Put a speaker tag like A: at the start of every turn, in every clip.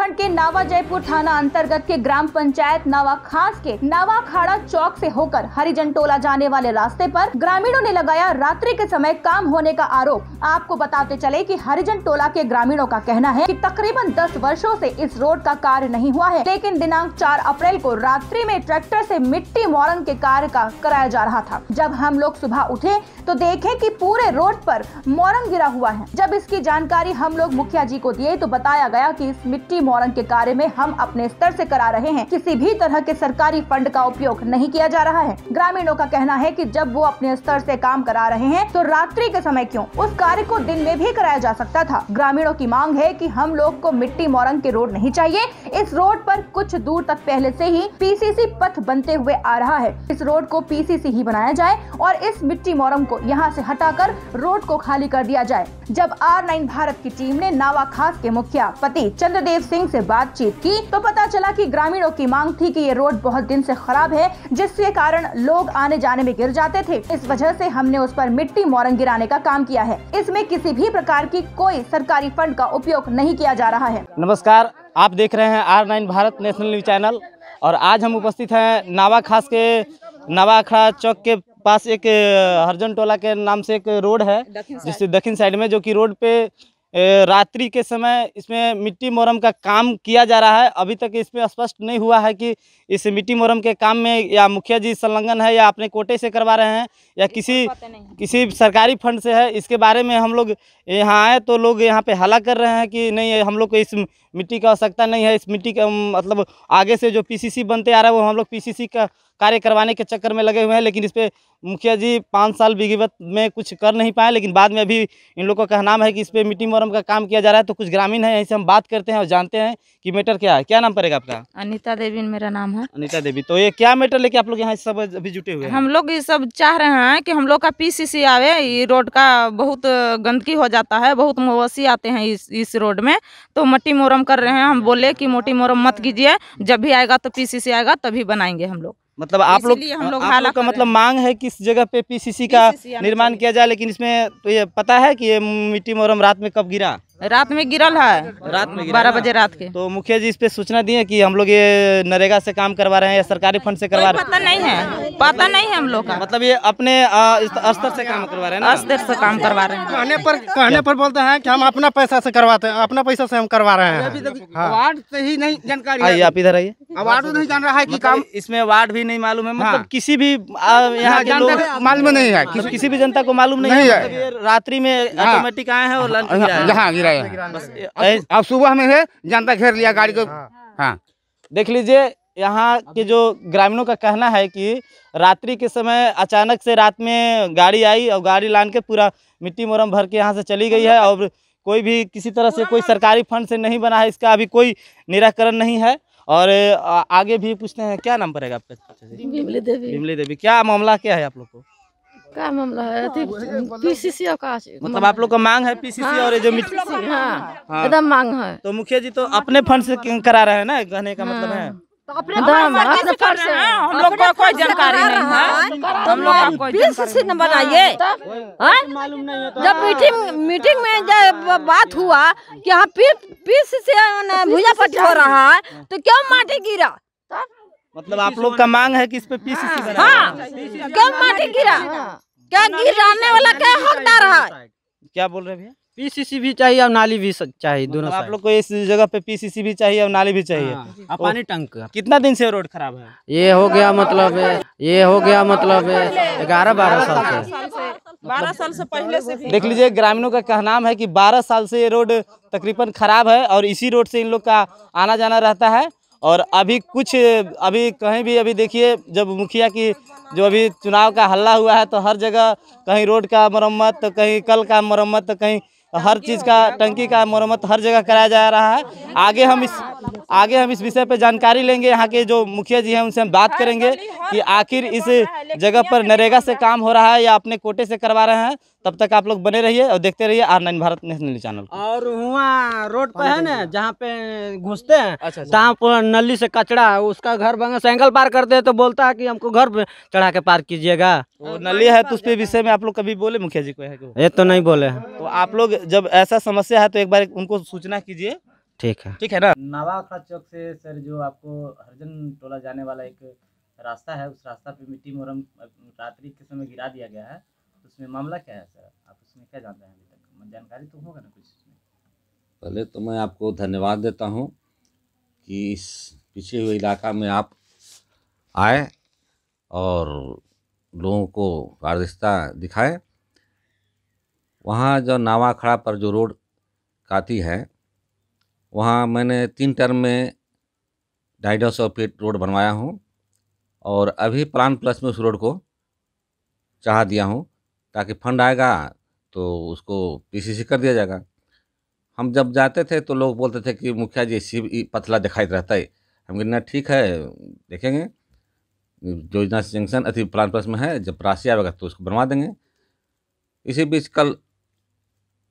A: प्रखंड के नावा जयपुर थाना अंतर्गत के ग्राम पंचायत नावा खास के नावा खाड़ा चौक से होकर हरिजन टोला जाने वाले रास्ते पर ग्रामीणों ने लगाया रात्रि के समय काम होने का आरोप आपको बताते चले कि हरिजन टोला के ग्रामीणों का कहना है कि तकरीबन 10 वर्षों से इस रोड का कार्य नहीं हुआ है लेकिन दिनांक 4 अप्रैल को रात्रि में ट्रैक्टर से मिट्टी मोरन के कार्य का कराया जा रहा था जब हम लोग सुबह उठे तो देखे की पूरे रोड आरोप मौरन गिरा हुआ है जब इसकी जानकारी हम लोग मुखिया जी को दिए तो बताया गया की इस मिट्टी मोरंग के कार्य में हम अपने स्तर से करा रहे हैं किसी भी तरह के सरकारी फंड का उपयोग नहीं किया जा रहा है ग्रामीणों का कहना है कि जब वो अपने स्तर से काम करा रहे हैं तो रात्रि के समय क्यों उस कार्य को दिन में भी कराया जा सकता था ग्रामीणों की मांग है कि हम लोग को मिट्टी मोरंग के रोड नहीं चाहिए इस रोड पर कुछ दूर तक पहले से ही पीसीसी पथ बनते हुए आ रहा है इस रोड को पीसीसी ही बनाया जाए और इस मिट्टी मौरंग को यहाँ से हटाकर रोड को खाली कर दिया जाए जब आर नाइन भारत की टीम ने नावा खास के मुखिया पति चंद्रदेव सिंह सिंह से बातचीत की तो पता चला कि ग्रामीणों की मांग थी कि ये रोड बहुत दिन से खराब है जिसके कारण लोग आने जाने में गिर जाते थे इस वजह से हमने उस पर मिट्टी मोरंग गिराने का काम किया है इसमें किसी भी प्रकार की कोई सरकारी फंड का उपयोग नहीं किया जा रहा है
B: नमस्कार आप देख रहे हैं R nine Bharat national news channel और आज हम उपस्थित हैं नावा खास के नावा अखड़ा चौक के पास एक हरजन टोला के नाम से एक रोड है जिससे दक्षिण साइड में जो कि रोड पे रात्रि के समय इसमें मिट्टी मोरम का काम किया जा रहा है अभी तक इसमें स्पष्ट नहीं हुआ है कि इस मिट्टी मोरम के काम में या मुखिया जी संलग्न है या अपने कोटे से करवा रहे हैं या किसी किसी सरकारी फंड से है इसके बारे में हम लोग यहाँ आए तो लोग यहाँ पे हला कर रहे हैं कि नहीं हम लोग को इस मिट्टी की आवश्यकता नहीं है इस मिट्टी का मतलब आगे से जो पी बनते आ रहा है वो हम लोग पी का कार्य करवाने के चक्कर में लगे हुए हैं लेकिन इस पर मुखिया जी पाँच साल विधिवत में कुछ कर नहीं पाए लेकिन बाद में अभी इन लोगों का नाम है कि इस पर मिट्टी मोरम का काम किया जा रहा है तो कुछ ग्रामीण है ऐसे हम बात करते हैं और जानते हैं कि मैटर क्या है क्या नाम पड़ेगा आपका अनिता देवी मेरा नाम है अनिता देवी तो ये क्या मैटर लेके आप लोग यहाँ सब अभी जुटे हुए हम
A: लोग ये सब चाह रहे हैं कि हम लोग का पी आवे ये रोड का बहुत गंदगी हो जाता है बहुत मवसी आते हैं इस इस रोड में तो मट्टी मोरम कर रहे हैं हम बोले कि मोटी मोरम मत कीजिए जब भी आएगा तो पीसीसी आएगा तभी बनाएंगे हम लोग
B: मतलब आप लोग हम लोग आप लोग का मतलब मांग है किस इस जगह पे पीसीसी का निर्माण किया जाए लेकिन इसमें तो ये पता है कि ये मिट्टी मोरम रात में कब गिरा रात में गिरल है रात में बारह बजे रात के तो मुखिया जी इस पे सूचना दी है कि हम लोग ये नरेगा से काम करवा रहे हैं या सरकारी फंड से करवा रहे हैं पता नहीं है पता नहीं है हम लोग का मतलब ये अपने स्तर से काम करवा रहे हैं स्तर से काम करवा रहे हैं कहने पर कहने पर बोलते हैं कि हम अपना पैसा से करवाते हैं अपना पैसा से हम करवा रहे हैं हाँ। वार्ड से ही नहीं जानकारी आप इधर आइए अवार्ड तो नहीं जान रहा है कि मतलब काम इसमें अवार्ड भी नहीं मालूम है मतलब हाँ। किसी भी हाँ, यहाँ के लोग मालूम नहीं है किसी, किसी भी जनता को मालूम नहीं, नहीं है मतलब रात्रि में ऑटोमेटिक हाँ। आए हैं और हाँ, लंच यहाँ है अब सुबह में है जनता घेर लिया गाड़ी को हाँ देख लीजिए यहाँ के जो ग्रामीणों का कहना है कि रात्रि के समय अचानक से रात में गाड़ी आई और गाड़ी लान के पूरा मिट्टी मोरम भर के यहाँ से चली गई है और कोई भी किसी तरह से कोई सरकारी फंड से नहीं बना है इसका अभी कोई निराकरण नहीं है और आगे भी पूछते हैं क्या नाम पड़ेगा आपका
C: बिमली
A: देवी
B: बिमली देवी क्या मामला क्या है आप लोग को
A: क्या मामला है पीसीसी का
C: मतलब आप लोग का मांग है पीसीसी हाँ, और जो मिट्टी हाँ।, हाँ,
B: हाँ। एकदम मांग है तो मुखिया जी तो अपने फंड से करा रहे हैं ना गहने का हाँ। मतलब है हम लोग को कोई जानकारी नहीं है हम लोग कोई न बनाइए
C: हाँ। जब
B: मीटिंग
A: मीटिंग में जब बात हुआ कि यहाँ बीस से भूजा पट हो रहा है तो क्यों माटी गिरा
B: मतलब आप लोग का मांग है कि इस पे पीस हाँ, हाँ, हाँ,
A: क्यों माटी गिरा क्या गिराने वाला क्या हकदार है
B: क्या बोल रहे भैया पीसीसी भी चाहिए और नाली भी चाहिए मतलब दोनों मतलब आप लोग को इस जगह पे पीसीसी भी चाहिए और नाली भी चाहिए हाँ, तो पानी टंक कितना दिन से रोड खराब है ये हो गया मतलब ये हो गया मतलब ग्यारह बारह साल से बारह मतलब साल से पहले से भी देख लीजिए ग्रामीणों का कहना है कि बारह साल से ये रोड तकरीबन खराब है और इसी रोड से इन लोग का आना जाना रहता है और अभी कुछ अभी कहीं भी अभी देखिए जब मुखिया की जो अभी चुनाव का हल्ला हुआ है तो हर जगह कहीं रोड का मरम्मत तो कहीं कल का मरम्मत तो कहीं तो हर चीज़ का टंकी का मरम्मत हर जगह कराया जा रहा है आगे हम इस आगे हम इस विषय पर जानकारी लेंगे यहाँ के जो मुखिया जी हैं उनसे हम बात करेंगे कि आखिर इस जगह पर नरेगा से काम हो रहा है या अपने कोटे से करवा रहे हैं तब तक आप लोग बने रहिए और देखते रहिए R nine Bharat national channel और वहाँ रोड पे है ना जहाँ पे घुसते हैं अच्छा, अच्छा। जहाँ पर नली से कचरा उसका घर बंगा सेंगल पार करते हैं तो बोलता है कि हमको घर चढ़ा के पार कीजिएगा वो नली है तो उसपे विषय में आप लोग कभी बोले मुखिया जी को ये तो नहीं बोले तो आप लोग जब ऐसा समस्या है तो एक बार उनको सूचना कीजिए ठीक है ठीक है ना नावा चौक से सर जो आपको हरजन टोला जाने वाला एक रास्ता है उस रास्ता पे मिट्टी मोरम रात्रि के समय गिरा दिया गया है तो उसमें मामला क्या है सर आप उसमें क्या जानते हैं अभी तक जानकारी तो होगा ना कुछ उसमें
C: पहले तो मैं आपको धन्यवाद देता हूँ कि इस पीछे हुए इलाका में आप आए और लोगों को पारदर्शिता दिखाएं वहाँ जो नावा खड़ा पर जो रोड काती है वहाँ मैंने तीन टर्म में ढाई सौ फीट रोड बनवाया हूँ और अभी प्लान प्लस में उस रोड को चाह दिया हूँ ताकि फंड आएगा तो उसको पीसीसी कर दिया जाएगा हम जब जाते थे तो लोग बोलते थे कि मुखिया जी शिव पतला दिखाई तो रहता है हम कहना ठीक है देखेंगे योजना जंक्शन अति प्लान प्लस में है जब राशि आएगा तो उसको बनवा देंगे इसी बीच कल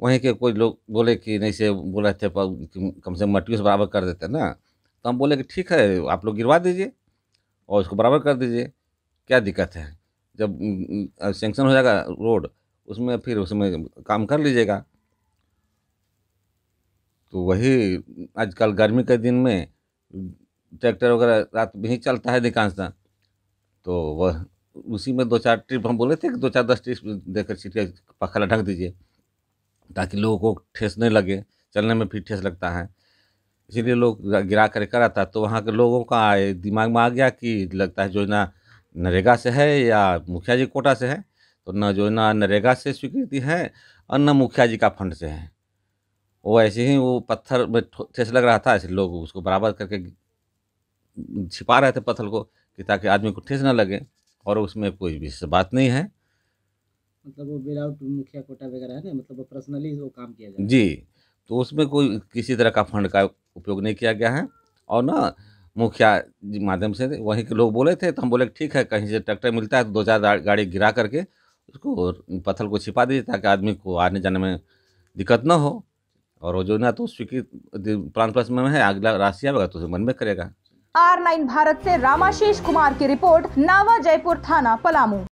C: वहीं के कोई लोग बोले कि नहीं से बोल रहे थे कम से कम मटियों से बराबर कर देते ना तो हम बोले कि ठीक है आप लोग गिरवा दीजिए और उसको बराबर कर दीजिए क्या दिक्कत है जब सेंक्शन हो जाएगा रोड उसमें फिर उसमें काम कर लीजिएगा तो वही आजकल गर्मी के दिन में ट्रैक्टर वगैरह रात में ही चलता है अधिकांशतः तो वह उसी में दो चार ट्रिप हम बोले थे कि दो चार दस ट्रिप देकर सीटिया पखला ढक दीजिए ताकि लोगों को ठेस नहीं लगे चलने में फिर ठेस लगता है इसीलिए लोग गिरा कर कराता तो वहाँ के लोगों का दिमाग में आ गया कि लगता है योजना नरेगा से है या मुखिया जी कोटा से है तो न जो ना नरेगा से स्वीकृति है और न मुखिया जी का फंड से है वो ऐसे ही वो पत्थर में ठेस लग रहा था ऐसे लोग उसको बराबर करके छिपा रहे थे पत्थर को कि ताकि आदमी को ठेस ना लगे और उसमें कोई विशेष बात नहीं है
B: मतलब वो विदाउट मुखिया कोटा वगैरह है ना मतलब वो पर्सनली वो काम किया जाए
C: जी तो उसमें कोई किसी तरह का फंड का उपयोग नहीं किया गया है और ना मुखिया माध्यम से वहीं के लोग बोले थे तो हम बोले ठीक है कहीं से ट्रैक्टर मिलता है तो दो चार गाड़ी गिरा करके उसको पत्थर को छिपा दीजिए ताकि आदमी को आने जाने में दिक्कत न हो और वो योजना तो स्वीकृत प्रांत प्लस में है अगला राशि आएगा तो मन में करेगा
A: आर नाइन भारत से रामाशीष कुमार की रिपोर्ट नावा जयपुर थाना पलामू